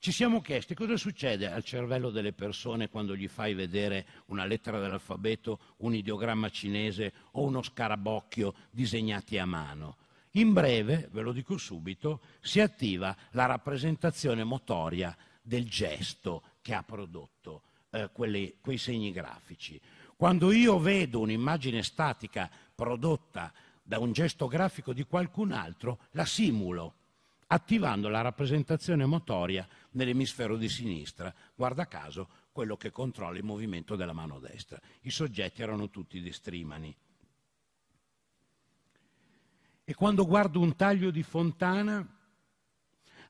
ci siamo chiesti cosa succede al cervello delle persone quando gli fai vedere una lettera dell'alfabeto, un ideogramma cinese o uno scarabocchio disegnati a mano. In breve, ve lo dico subito, si attiva la rappresentazione motoria del gesto che ha prodotto eh, quelli, quei segni grafici. Quando io vedo un'immagine statica prodotta da un gesto grafico di qualcun altro, la simulo, attivando la rappresentazione motoria nell'emisfero di sinistra, guarda caso quello che controlla il movimento della mano destra. I soggetti erano tutti destrimani. E quando guardo un taglio di Fontana,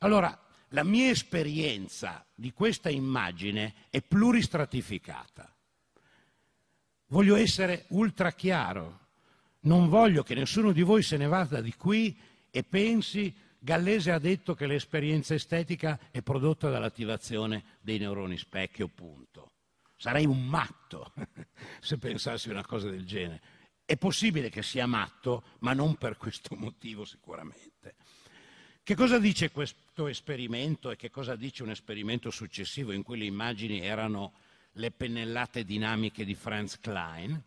allora la mia esperienza di questa immagine è pluristratificata. Voglio essere ultra chiaro, non voglio che nessuno di voi se ne vada di qui e pensi Gallese ha detto che l'esperienza estetica è prodotta dall'attivazione dei neuroni specchio, punto. Sarei un matto se pensassi una cosa del genere. È possibile che sia matto, ma non per questo motivo sicuramente. Che cosa dice questo esperimento e che cosa dice un esperimento successivo in cui le immagini erano le pennellate dinamiche di Franz Klein?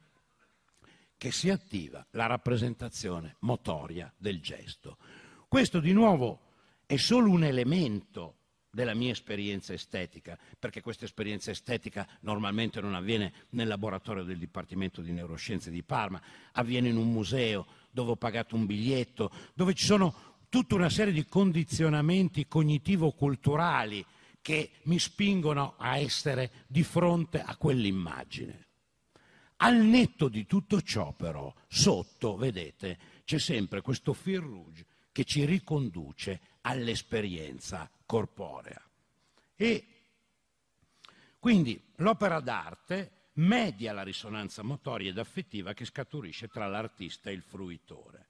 Che si attiva la rappresentazione motoria del gesto. Questo di nuovo è solo un elemento della mia esperienza estetica, perché questa esperienza estetica normalmente non avviene nel laboratorio del Dipartimento di Neuroscienze di Parma, avviene in un museo dove ho pagato un biglietto, dove ci sono tutta una serie di condizionamenti cognitivo-culturali che mi spingono a essere di fronte a quell'immagine. Al netto di tutto ciò però, sotto, vedete, c'è sempre questo fil rouge che ci riconduce all'esperienza corporea. E quindi l'opera d'arte media la risonanza motoria ed affettiva che scaturisce tra l'artista e il fruitore.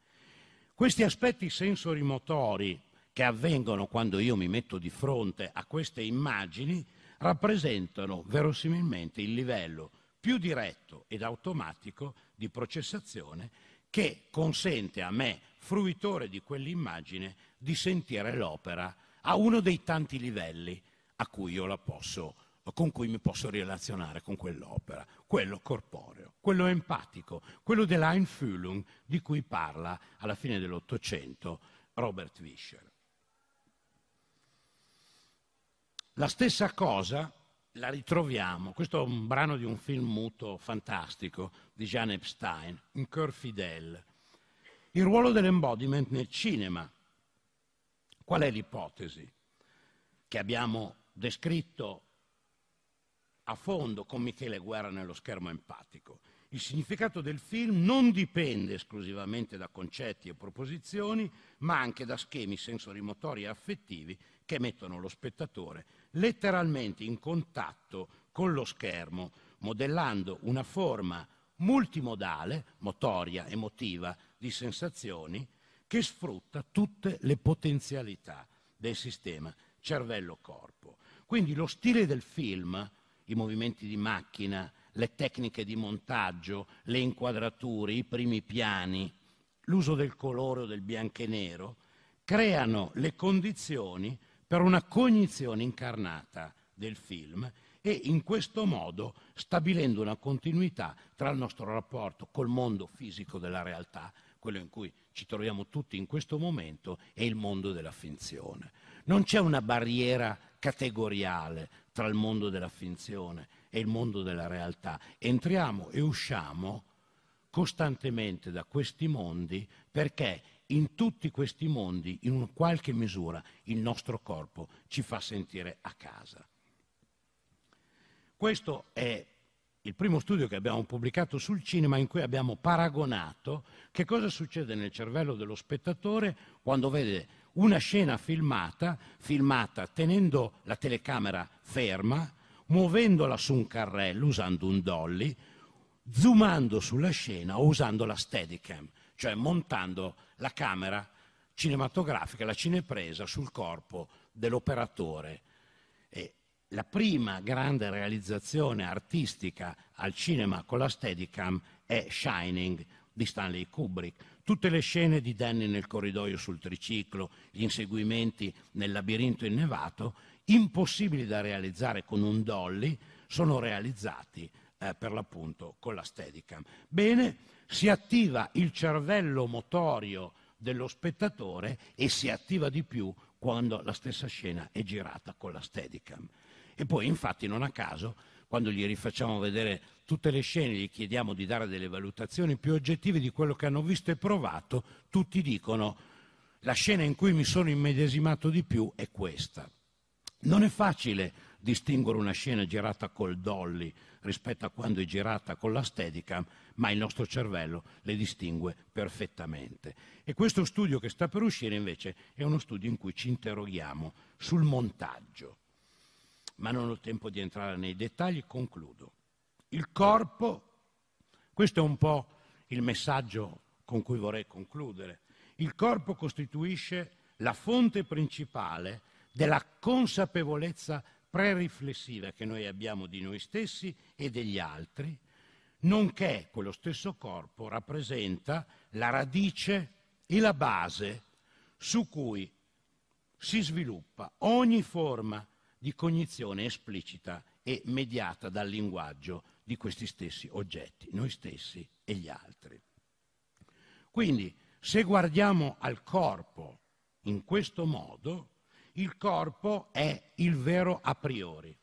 Questi aspetti sensorimotori che avvengono quando io mi metto di fronte a queste immagini rappresentano verosimilmente il livello più diretto ed automatico di processazione che consente a me, fruitore di quell'immagine, di sentire l'opera a uno dei tanti livelli cui posso, con cui mi posso relazionare con quell'opera, quello corporeo, quello empatico, quello dell'Einfühlung di cui parla alla fine dell'Ottocento Robert Vischer. La stessa cosa la ritroviamo, questo è un brano di un film muto fantastico di Jean Epstein, Un cœur fidèle, il ruolo dell'embodiment nel cinema, Qual è l'ipotesi che abbiamo descritto a fondo con Michele Guerra nello schermo empatico? Il significato del film non dipende esclusivamente da concetti e proposizioni, ma anche da schemi sensorimotori e affettivi che mettono lo spettatore letteralmente in contatto con lo schermo, modellando una forma multimodale, motoria, emotiva, di sensazioni che sfrutta tutte le potenzialità del sistema cervello-corpo. Quindi lo stile del film, i movimenti di macchina, le tecniche di montaggio, le inquadrature, i primi piani, l'uso del colore o del bianco e nero, creano le condizioni per una cognizione incarnata del film e in questo modo stabilendo una continuità tra il nostro rapporto col mondo fisico della realtà quello in cui ci troviamo tutti in questo momento, è il mondo della finzione. Non c'è una barriera categoriale tra il mondo della finzione e il mondo della realtà. Entriamo e usciamo costantemente da questi mondi perché in tutti questi mondi, in qualche misura, il nostro corpo ci fa sentire a casa. Questo è il primo studio che abbiamo pubblicato sul cinema in cui abbiamo paragonato che cosa succede nel cervello dello spettatore quando vede una scena filmata, filmata tenendo la telecamera ferma, muovendola su un carrello usando un dolly, zoomando sulla scena o usando la steadicam, cioè montando la camera cinematografica, la cinepresa sul corpo dell'operatore. E la prima grande realizzazione artistica al cinema con la Steadicam è Shining di Stanley Kubrick. Tutte le scene di Danny nel corridoio sul triciclo, gli inseguimenti nel labirinto innevato, impossibili da realizzare con un dolly, sono realizzati eh, per l'appunto con la Steadicam. Bene, si attiva il cervello motorio dello spettatore e si attiva di più quando la stessa scena è girata con la Steadicam. E poi, infatti, non a caso, quando gli rifacciamo vedere tutte le scene, gli chiediamo di dare delle valutazioni più oggettive di quello che hanno visto e provato, tutti dicono la scena in cui mi sono immedesimato di più è questa. Non è facile distinguere una scena girata col dolly rispetto a quando è girata con la steadicam, ma il nostro cervello le distingue perfettamente. E questo studio che sta per uscire invece è uno studio in cui ci interroghiamo sul montaggio ma non ho tempo di entrare nei dettagli, concludo. Il corpo, questo è un po' il messaggio con cui vorrei concludere, il corpo costituisce la fonte principale della consapevolezza preriflessiva che noi abbiamo di noi stessi e degli altri, nonché quello stesso corpo rappresenta la radice e la base su cui si sviluppa ogni forma di cognizione esplicita e mediata dal linguaggio di questi stessi oggetti, noi stessi e gli altri. Quindi, se guardiamo al corpo in questo modo, il corpo è il vero a priori.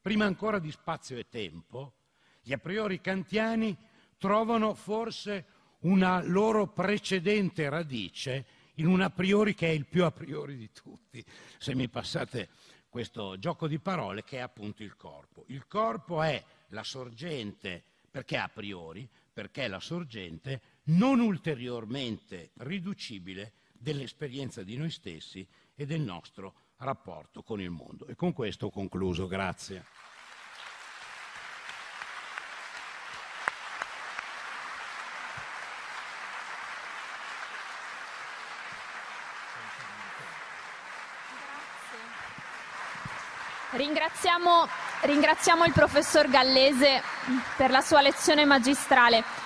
Prima ancora di spazio e tempo, gli a priori kantiani trovano forse una loro precedente radice in un a priori che è il più a priori di tutti, se mi passate questo gioco di parole che è appunto il corpo. Il corpo è la sorgente, perché a priori, perché è la sorgente non ulteriormente riducibile dell'esperienza di noi stessi e del nostro rapporto con il mondo. E con questo ho concluso, grazie. Ringraziamo, ringraziamo il professor Gallese per la sua lezione magistrale.